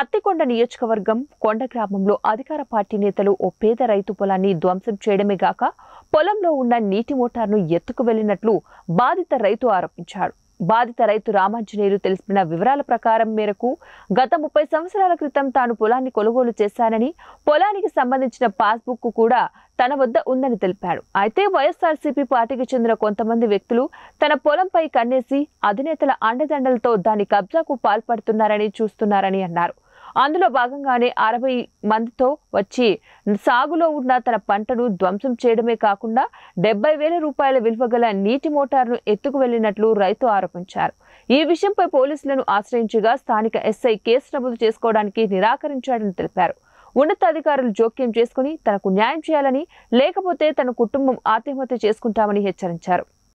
పత్తికొండ నియోజకవర్గం కొండ గ్రామంలో అధికార పార్టీ నేతలు ఓ పేద రైతు పొలాన్ని ధ్వంసం చేయడమే గాక పొలంలో ఉన్న నీటి మోటార్ను ఎత్తుకు వెళ్లినట్లు బాధిత రైతు ఆరోపించాడు బాధిత రైతు రామాంజనేయులు తెలిసిన వివరాల ప్రకారం మేరకు గత ముప్పై సంవత్సరాల క్రితం తాను పొలాన్ని కొనుగోలు చేశానని పొలానికి సంబంధించిన పాస్బుక్ కూడా తన వద్ద ఉందని తెలిపాడు అయితే వైఎస్ఆర్సీపీ పార్టీకి చెందిన కొంతమంది వ్యక్తులు తన పొలంపై కన్నేసి అధినేతల అండదండలతో దాని కబ్జాకు పాల్పడుతున్నారని చూస్తున్నారని అన్నారు అందులో భాగంగానే అరవై మందితో వచ్చి సాగులో ఉన్న తన పంటను ధ్వంసం చేయడమే కాకుండా డెబ్బై వేల రూపాయల విలువ గల నీటి మోటార్ను ఎత్తుకు వెళ్లినట్లు రైతు ఆరోపించారు ఈ విషయంపై పోలీసులను ఆశ్రయించగా స్థానిక ఎస్ఐ కేసు నమోదు చేసుకోవడానికి నిరాకరించాడని తెలిపారు ఉన్నతాధికారులు జోక్యం చేసుకుని తనకు న్యాయం చేయాలని లేకపోతే తన కుటుంబం ఆత్మహత్య చేసుకుంటామని హెచ్చరించారు